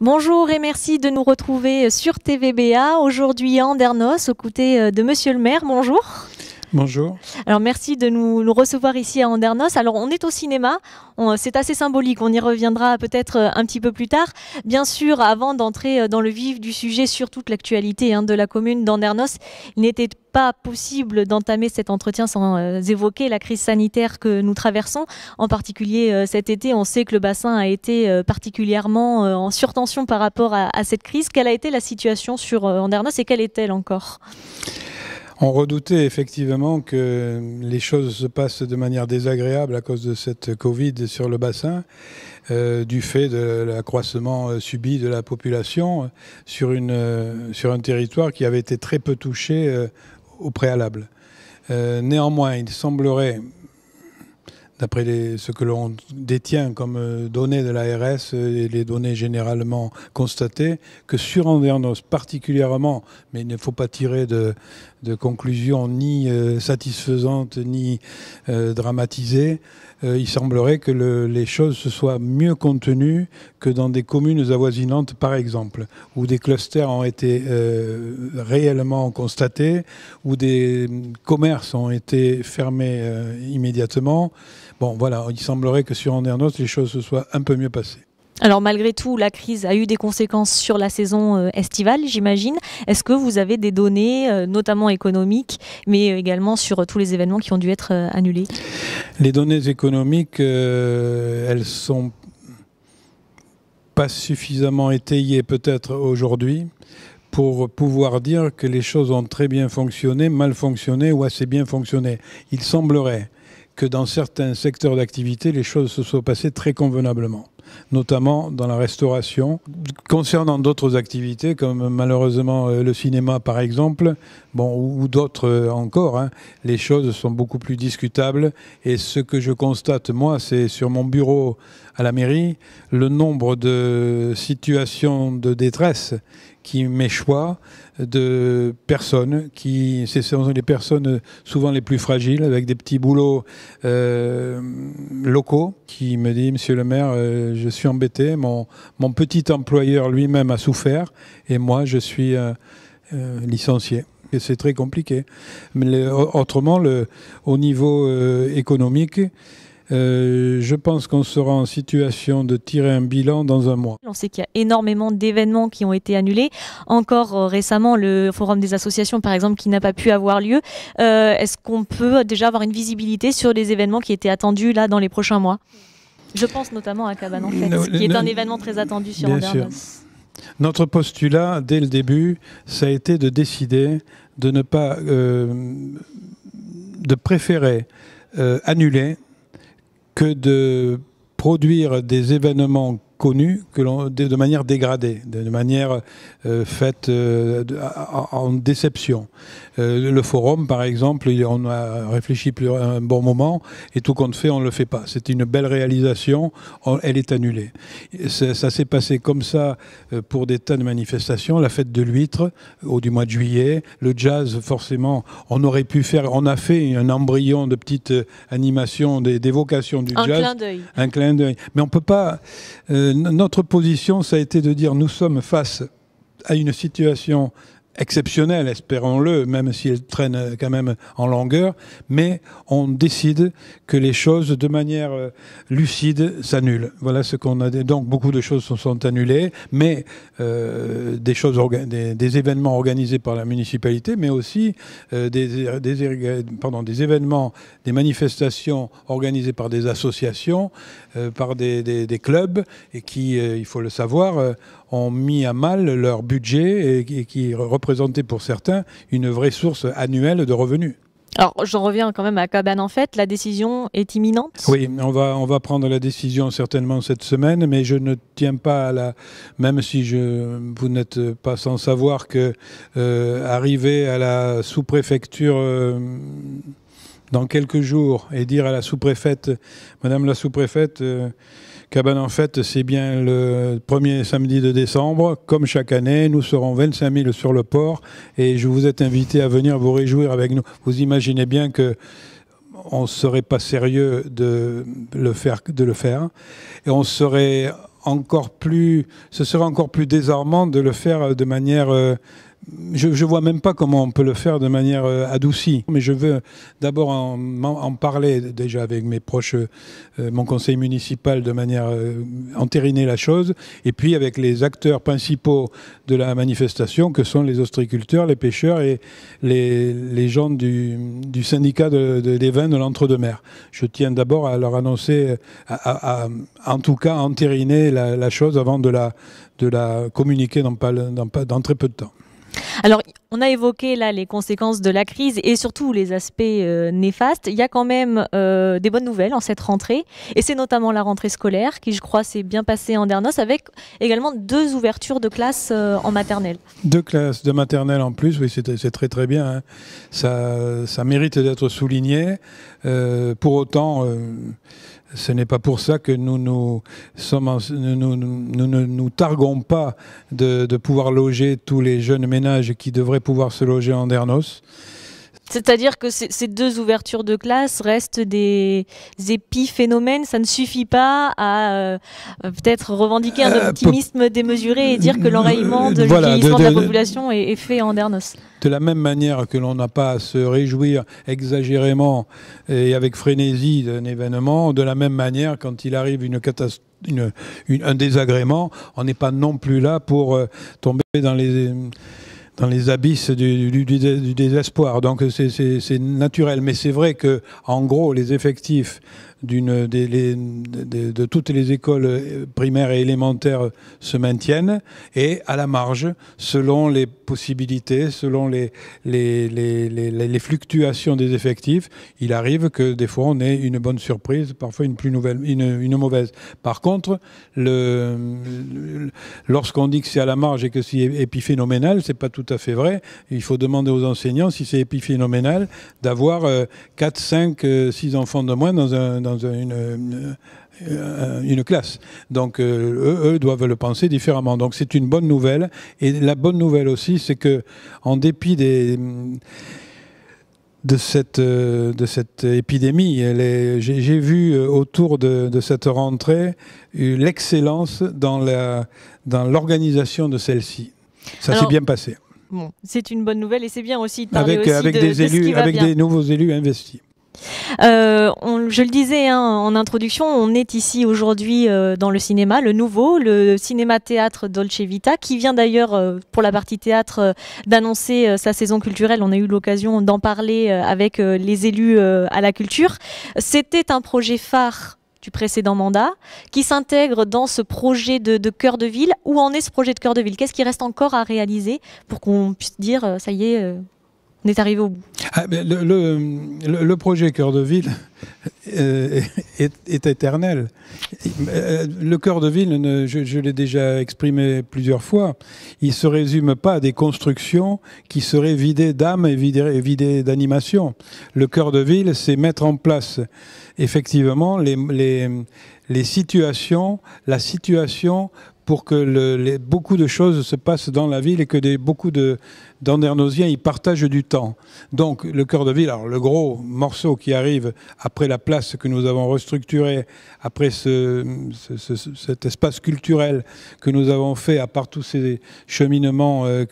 Bonjour et merci de nous retrouver sur TVBA aujourd'hui en Dernos, aux côtés euh, de Monsieur le maire. Bonjour. Bonjour. Alors merci de nous, recevoir ici à Andernos. Alors on est au cinéma, c'est assez symbolique, on y reviendra peut-être euh, un petit peu plus tard. Bien sûr, avant d'entrer euh, dans le vif du sujet sur toute l'actualité hein, de la commune d'Andernos, il n'était pas possible d'entamer cet entretien sans euh, évoquer la crise sanitaire que nous traversons. En particulier cet été, on sait que le bassin a été particulièrement en surtension par rapport à, cette crise. Quelle a été la situation sur Andernos et quelle est-elle encore on redoutait effectivement que les choses se passent de manière désagréable à cause de cette Covid sur le bassin, euh, du fait de l'accroissement euh, subi de la population euh, sur, une, sur un territoire qui avait été très peu touché au préalable. néanmoins, il semblerait, d'après ce que l'on détient comme données de l'ARS et les données généralement constatées, que sur Andernos particulièrement, mais il ne faut pas tirer de, de conclusion ni euh, satisfaisantes satisfaisante ni euh, dramatisées. dramatisée. Euh, il semblerait que les choses se soient mieux contenues que dans des communes avoisinantes, par exemple, où des clusters ont été réellement constatés, où des commerces ont été fermés immédiatement. Bon, voilà, il semblerait que sur Andernos, les choses se soient un peu mieux passées. Alors malgré tout, la crise a eu des conséquences sur la saison euh, estivale, j'imagine. Est-ce que vous avez des données, euh, notamment économiques, mais également sur euh, tous les événements qui ont dû être annulés Les données économiques, elles sont pas suffisamment étayées peut-être aujourd'hui pour pouvoir dire que les choses ont très bien fonctionné, mal fonctionné ou assez bien fonctionné. Il semblerait que dans certains secteurs d'activité, les choses se soient passées très convenablement notamment dans la restauration. Concernant d'autres activités, comme malheureusement euh, le cinéma par exemple, bon, ou d'autres euh, encore, hein, les choses sont beaucoup plus discutables. Et ce que je constate, moi, c'est sur mon bureau à la mairie, le nombre de situations de détresse qui choix de personnes qui, ce sont les personnes souvent les plus fragiles, avec des petits boulots euh, locaux, qui me dit Monsieur le maire, euh, je suis embêté, mon, mon petit employeur lui-même a souffert, et moi je suis euh, licencié. Et c'est très compliqué. Mais autrement, au niveau économique, euh, je pense qu'on sera en situation de tirer un bilan dans un mois. On sait qu'il y a énormément d'événements qui ont été annulés. Encore euh, récemment, le forum des associations, par exemple, qui n'a pas pu avoir lieu. Euh, est-ce qu'on peut déjà avoir une visibilité sur les événements qui étaient attendus là dans les prochains mois Je pense notamment à Cabane en fait, qui est un événement très attendu sur sûr. Notre postulat, dès le début, ça a été de décider de ne pas, de préférer annuler que de produire des événements connu que de, manière dégradée, de, manière euh, faite euh, en déception. Euh, le forum, par exemple, on a réfléchi plus un bon moment et tout compte fait, on ne le fait pas. C'est une belle réalisation, elle est annulée. Ça, s'est passé comme ça pour des tas de manifestations, la fête de l'huître au du mois de juillet, le jazz, forcément, on aurait pu faire, on a fait un embryon de petites animations, des, du vocations du un clin d'œil. un clin d'œil. Mais on ne peut pas... Euh, notre position, ça a été de dire nous sommes face à une situation exceptionnelle, espérons-le, même si elle traîne quand même en longueur, mais on décide que les choses, de manière euh, lucide, s'annulent. Voilà ce qu'on a. Donc beaucoup de choses sont annulées, mais euh, des choses, événements organisés par la municipalité, mais aussi euh, des, événements, des manifestations organisées par des associations, par des, des, clubs, et qui, il faut le savoir, ont mis à mal leur budget et, qui représentait pour certains une vraie source annuelle de revenus. Alors, j'en reviens quand même à Cabane en fait. La décision est imminente Oui, on va, on va prendre la décision certainement cette semaine, mais je ne tiens pas à la. Même si je, vous n'êtes pas sans savoir que, euh, à la sous-préfecture. Euh, dans quelques jours et dire à la sous-préfète, Madame la sous-préfète, euh, Cabane ben, en fait c'est bien le premier samedi de décembre. Comme chaque année, nous serons 25 000 sur le port et je vous ai invité à venir vous réjouir avec nous. Vous imaginez bien que on ne serait pas sérieux de le faire, de le faire, et on serait encore plus, ce serait encore plus désarmant de le faire de manière euh, je ne vois même pas comment on peut le faire de manière euh, adoucie. Mais je veux d'abord en, parler déjà avec mes proches, euh, euh, mon conseil municipal, de manière entériner la chose, et puis avec les acteurs principaux de la manifestation, que sont les ostriculteurs, les pêcheurs et les, gens du, syndicat des vins de l'entre-deux-mer. Je tiens d'abord à leur annoncer, en tout cas, entériner la, la, chose avant de la, communiquer dans très peu de temps. Alors, on a évoqué là les conséquences de la crise et surtout les aspects euh, néfastes. Il y a quand même euh, des bonnes nouvelles en cette rentrée, et c'est notamment la rentrée scolaire qui, je crois, s'est bien passée en Dernos, avec également deux ouvertures de classes euh, en maternelle. Deux classes de maternelle en plus, oui, c'est très très bien. Hein. ça, mérite d'être souligné. pour autant ce n'est pas pour ça que nous sommes nous, ne nous targuons pas de, de, pouvoir loger tous les jeunes ménages qui devraient pouvoir se loger en Dernos. C'est-à-dire que ces deux ouvertures de classe restent des épiphénomènes. Ça ne suffit pas à euh, euh, peut-être revendiquer un euh, optimisme démesuré et dire que l'enrayement de, de, la population est, fait en dernos. De la même manière que l'on n'a pas à se réjouir exagérément et avec frénésie d'un événement, de la même manière, quand il arrive une un désagrément, on n'est pas non plus là pour tomber dans les dans les abysses du, désespoir. Donc c'est naturel. Mais c'est vrai que, en gros, les effectifs d'une, de, toutes les écoles euh, primaires et élémentaires se maintiennent, et à la marge, selon les possibilités, selon les, les, les, les fluctuations des effectifs, il arrive que des fois on ait une bonne surprise, parfois une, plus nouvelle, une, une mauvaise. Par contre, le, lorsqu'on dit que c'est à la marge et que c'est épiphénoménal, c'est pas tout à fait vrai. Il faut demander aux enseignants si c'est épiphénoménal d'avoir 4, 5, 6 enfants de moins dans un, dans une, euh, une, classe. Donc euh, eux, doivent le penser différemment. Donc c'est une bonne nouvelle. Et la bonne nouvelle aussi, c'est que en dépit des de cette, euh, de cette épidémie. J'ai vu autour de, cette rentrée l'excellence dans l'organisation dans de celle-ci. Ça s'est bien passé. c'est une bonne nouvelle et c'est bien aussi de parler avec, avec des élus, avec des nouveaux élus investis. Euh, je le disais hein, en introduction, on est ici aujourd'hui euh, dans le cinéma, le nouveau, le cinéma-théâtre Dolce Vita, qui vient d'ailleurs euh, pour la partie théâtre euh, d'annoncer sa saison culturelle. On a eu l'occasion d'en parler avec les élus à la culture. C'était un projet phare du précédent mandat, qui s'intègre dans ce projet de, de, cœur de ville. Où en est ce projet de cœur de ville Qu'est-ce qui reste encore à réaliser pour qu'on puisse dire, ça y est, on est arrivé au bout. Ah, le, projet Cœur de Ville euh, est, éternel. Euh, le Cœur de Ville, je, l'ai déjà exprimé plusieurs fois, il ne se résume pas à des constructions qui seraient vidées d'âme et vidées, d'animation. Le Cœur de Ville, c'est mettre en place effectivement les, les situations, la situation pour que le, les, beaucoup de choses se passent dans la ville et que beaucoup d'Andernosiens y partagent du temps. Donc le cœur de ville, alors le gros morceau qui arrive après la place que nous avons restructurée, après ce, cet espace culturel que nous avons fait, à part tous ces cheminements euh,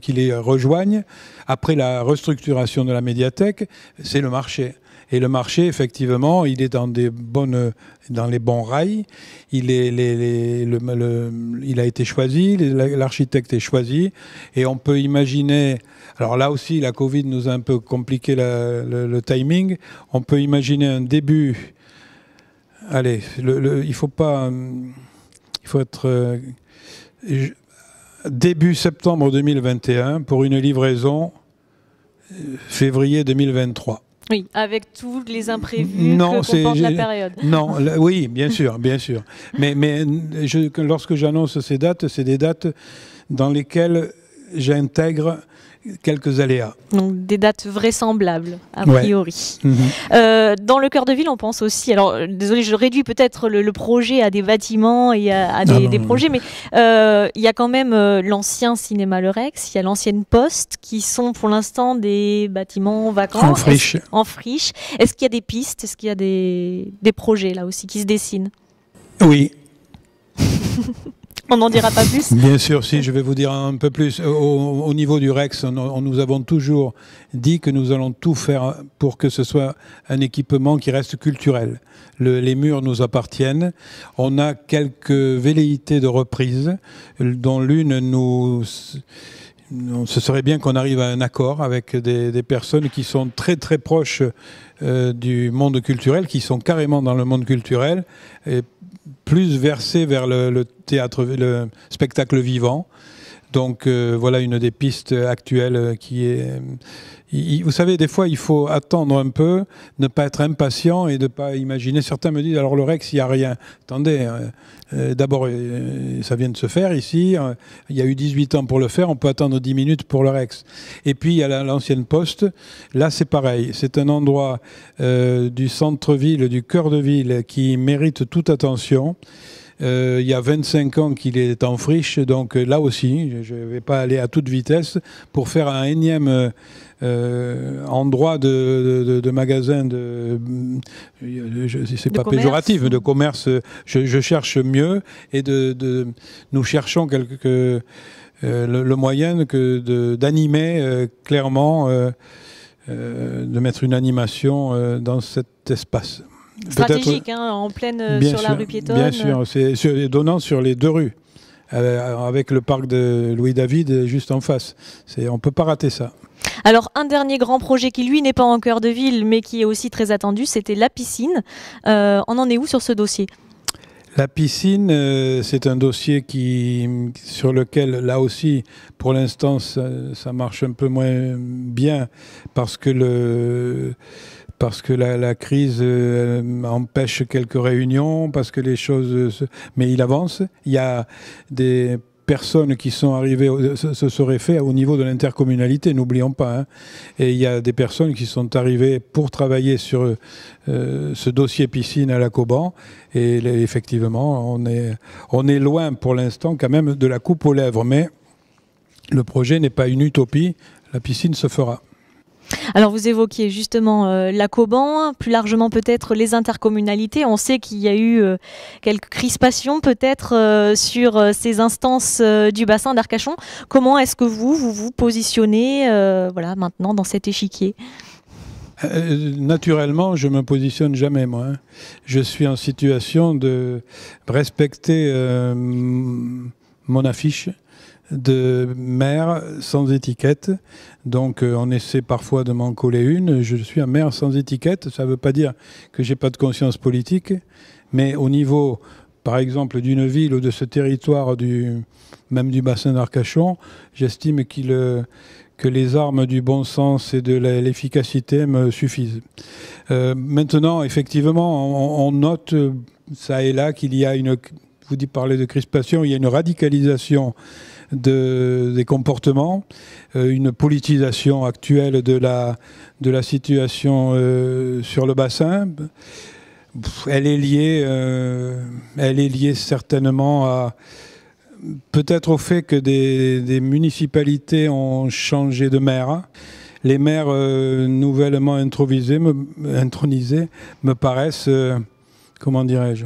qui les rejoignent, après la restructuration de la médiathèque, c'est le marché. Et le marché, effectivement, il est dans, des bonnes, dans les bons rails. Il, est, le, il a été choisi, l'architecte est choisi. Et on peut imaginer, alors là aussi, la Covid nous a un peu compliqué le, timing. On peut imaginer un début. Allez, il faut pas. Il faut être. Euh, début septembre 2021 pour une livraison euh, février 2023. Oui, avec tous les imprévus que comporte la période. Non, oui, bien sûr, bien sûr. Mais, lorsque j'annonce ces dates, c'est des dates dans lesquelles j'intègre quelques aléas. Donc des dates vraisemblables, a priori. Mhm. Euh, dans le cœur de ville, on pense aussi, alors euh, désolé, je réduis peut-être le, projet à des bâtiments et à, des, projets, mais euh, il y a quand même l'ancien cinéma Le Rex, il y a l'ancienne Poste, qui sont pour l'instant des bâtiments vacants. En friche. En friche. Est-ce qu'il y a des pistes, est-ce qu'il y a des, des projets là aussi qui se dessinent Oui. On n'en dira pas plus Bien sûr, si, je vais vous dire un peu plus. Au, niveau du REX, nous avons toujours dit que nous allons tout faire pour que ce soit un équipement qui reste culturel. les murs nous appartiennent. On a quelques velléités de reprise, dont l'une nous ce serait bien qu'on arrive à un accord avec des, personnes qui sont très très proches euh, du monde culturel, qui sont carrément dans le monde culturel, plus versé vers le, théâtre, le spectacle vivant. Donc euh, voilà une des pistes actuelles qui est... Euh, vous savez, des fois, il faut attendre un peu, ne pas être impatient et ne pas imaginer. Certains me disent, alors le Rex, il n'y a rien. Attendez, hein, euh, d'abord, ça vient de se faire ici. Il y a eu 18 ans pour le faire, on peut attendre 10 minutes pour le Rex. Et puis, il y l'ancienne poste. Là, c'est pareil. C'est un endroit du centre-ville, du cœur de ville, qui mérite toute attention. Euh, il y a 25 ans qu'il est en friche, donc euh, là aussi, je ne vais pas aller à toute vitesse pour faire un énième euh, endroit de, magasin de, c'est pas commerce. péjoratif, de commerce. Je, cherche mieux et de, nous cherchons quelque, le, moyen que d'animer clairement, de mettre une animation dans cet espace stratégique, hein, en pleine euh, sur la rue piétonne. Bien sûr, c'est donnant sur les deux rues, euh, avec le parc de Louis David juste en face. On peut pas rater ça. Alors un dernier grand projet qui lui n'est pas en cœur de ville, mais qui est aussi très attendu, c'était la piscine. Euh, on en est où sur ce dossier la piscine, c'est un dossier qui, sur lequel, là aussi, pour l'instant, ça, marche un peu moins bien parce que le, parce que la, crise euh, empêche quelques réunions, parce que les choses. Mais il avance. Il y a des personnes qui sont arrivées, ce serait fait au niveau de l'intercommunalité, n'oublions pas. Hein. Et il y a des personnes qui sont arrivées pour travailler sur euh, ce dossier piscine à la Coban. Et effectivement, on est loin pour l'instant quand même de la coupe aux lèvres. Mais le projet n'est pas une utopie, la piscine se fera. Alors vous évoquiez justement euh, la Coban, plus largement peut-être les intercommunalités. On sait qu'il y a eu euh, quelques crispations peut-être euh, sur ces instances du bassin d'Arcachon. Comment est-ce que vous, vous positionnez voilà, maintenant dans cet échiquier Naturellement, je me positionne jamais, moi. Hein. Je suis en situation de respecter mon affiche de maire sans étiquette. Donc euh, on essaie parfois de m'en coller une. Je suis un maire sans étiquette. Ça ne veut pas dire que j'ai pas de conscience politique, mais au niveau, par exemple, d'une ville ou de ce territoire, même du bassin d'Arcachon, j'estime euh, que les armes du bon sens et de l'efficacité me suffisent. Euh, maintenant, effectivement, on, note ça et là qu'il y a une, vous dites parler de crispation, il y a une radicalisation de, des comportements, euh, une politisation actuelle de la, de la situation euh, sur le bassin. Elle est liée, euh, elle est liée certainement à peut-être au fait que des, municipalités ont changé de maire. Hein. Les maires nouvellement intronisés me, intronisés me paraissent, comment dirais-je,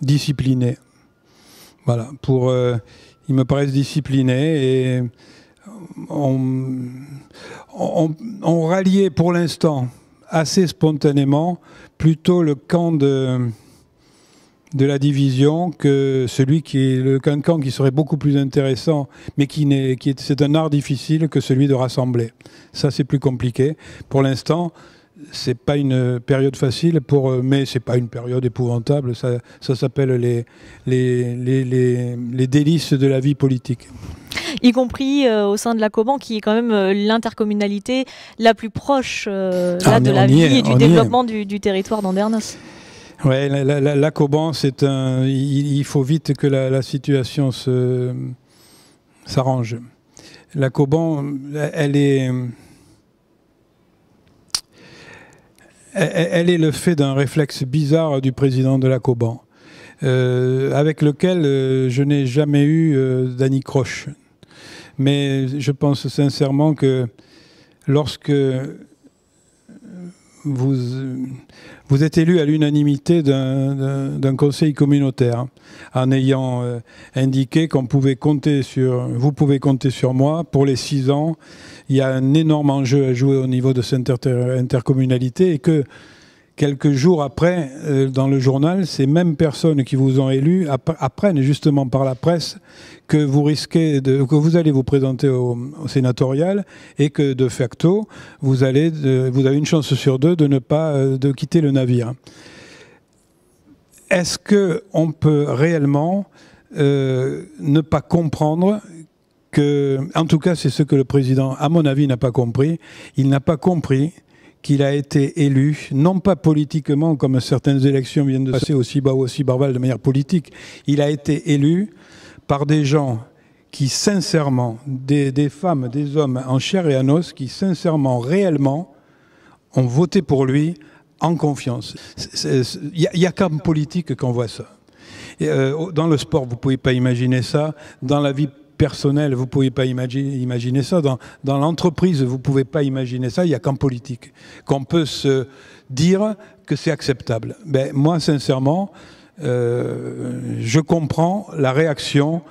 disciplinés. Voilà, pour, me paraissent disciplinés et on, on, ralliait pour l'instant assez spontanément plutôt le camp de, de la division que celui qui est le camp qui serait beaucoup plus intéressant, mais qui n'est, qui est, c'est un art difficile que celui de rassembler. Ça, c'est plus compliqué. Pour l'instant, c'est pas une période facile pour euh, mais c'est pas une période épouvantable ça, ça s'appelle les les, les, les délices de la vie politique y compris euh, au sein de la Coban qui est quand même euh, l'intercommunalité la plus proche ah, de la vie et du développement du, du, territoire d'Andernos ouais la, Coban c'est un il, faut vite que la, situation se s'arrange la Coban elle est elle est le fait d'un réflexe bizarre du président de la Coban, euh, avec lequel euh, je n'ai jamais eu euh, Croche. Mais je pense sincèrement que lorsque vous, vous êtes élu à l'unanimité d'un conseil communautaire en ayant euh, indiqué qu'on pouvait compter sur, vous pouvez compter sur moi pour les six ans. Il y a un énorme enjeu à jouer au niveau de cette intercommunalité et que quelques jours après, euh, dans le journal, ces mêmes personnes qui vous ont élu apprennent justement par la presse que vous risquez de, que vous allez vous présenter au, sénatorial et que de facto, vous avez une chance sur deux de ne pas euh, de quitter le navire. Est-ce que on peut réellement euh, ne pas comprendre que, en tout cas, c'est ce que le président, à mon avis, n'a pas compris. Il n'a pas compris qu'il a été élu, non pas politiquement, comme certaines élections viennent de passer aussi bas ou aussi barbales de manière politique, il a été élu par des gens qui sincèrement, des, femmes, des hommes en chair et en os, qui sincèrement, réellement, ont voté pour lui en confiance. Il n'y a, a qu'en politique qu'on voit ça. Euh, dans le sport, vous ne pouvez pas imaginer ça. Dans la vie personnel, vous ne pouvez pas imaginer, ça. Dans, l'entreprise, vous ne pouvez pas imaginer ça. Il n'y a qu'en politique qu'on peut se dire que c'est acceptable. Ben, moi, sincèrement, euh, je comprends la réaction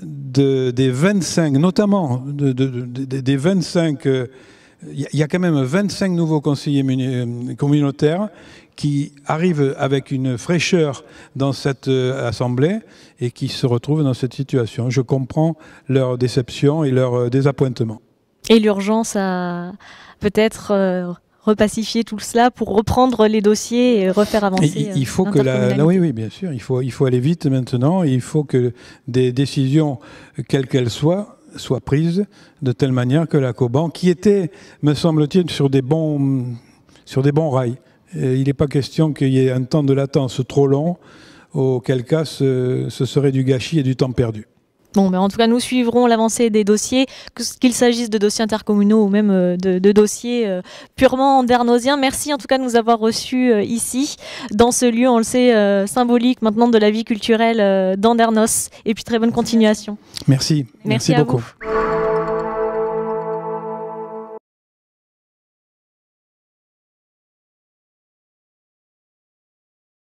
des 25, notamment des 25 il y a quand même 25 nouveaux conseillers euh, communautaires qui arrivent avec une fraîcheur dans cette euh, assemblée et qui se retrouvent dans cette situation. Je comprends leur déception et leur euh, désappointement. Et l'urgence à peut-être repacifier tout cela pour reprendre les dossiers et refaire avancer. Et il faut que la, oui, oui, bien sûr, il faut, il faut aller vite maintenant. il faut que des décisions, quelles qu'elles soient, soit prise de telle manière que la Coban, qui était, me semble-t-il, sur des bons, sur des bons rails, il n'est pas question qu'il y ait un temps de latence trop long, auquel cas ce serait du gâchis et du temps perdu. Bon, mais en tout cas, nous suivrons l'avancée des dossiers, qu'il s'agisse de dossiers intercommunaux ou même euh, de, dossiers euh, purement andernosiens. Merci en tout cas de nous avoir reçus euh, ici, dans ce lieu, on le sait, symbolique maintenant de la vie culturelle d'Andernos. Et puis très bonne continuation. Merci, merci, beaucoup.